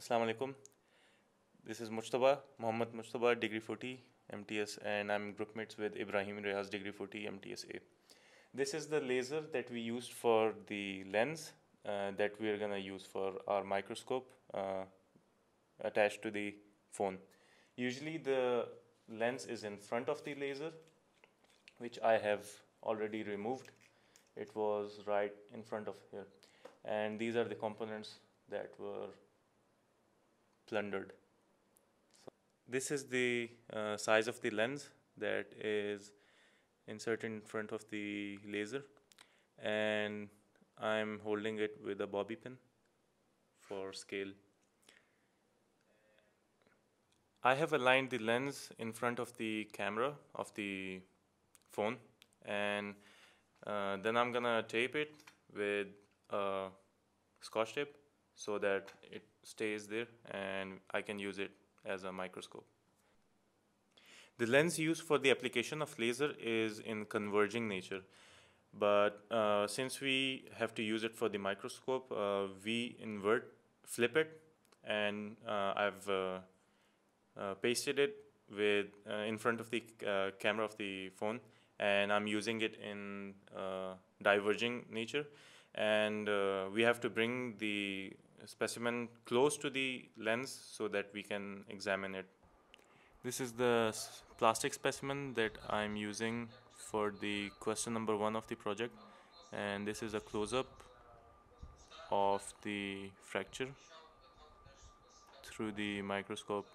Assalamu alaikum. This is Mujtaba, Muhammad Mujtaba, Degree 40, MTS, and I'm groupmates with Ibrahim Rehas, Degree 40, MTSA. This is the laser that we used for the lens uh, that we are going to use for our microscope uh, attached to the phone. Usually the lens is in front of the laser, which I have already removed. It was right in front of here. And these are the components that were plundered. So this is the uh, size of the lens that is inserted in front of the laser and I'm holding it with a bobby pin for scale. I have aligned the lens in front of the camera of the phone and uh, then I'm gonna tape it with scotch tape so that it stays there and I can use it as a microscope. The lens used for the application of laser is in converging nature but uh, since we have to use it for the microscope uh, we invert flip it and uh, I've uh, uh, pasted it with uh, in front of the camera of the phone and I'm using it in diverging nature and uh, we have to bring the specimen close to the lens so that we can examine it. This is the plastic specimen that I'm using for the question number one of the project and this is a close-up of the fracture through the microscope.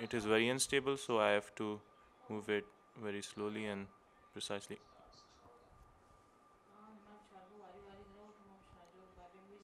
It is very unstable so I have to move it very slowly and precisely.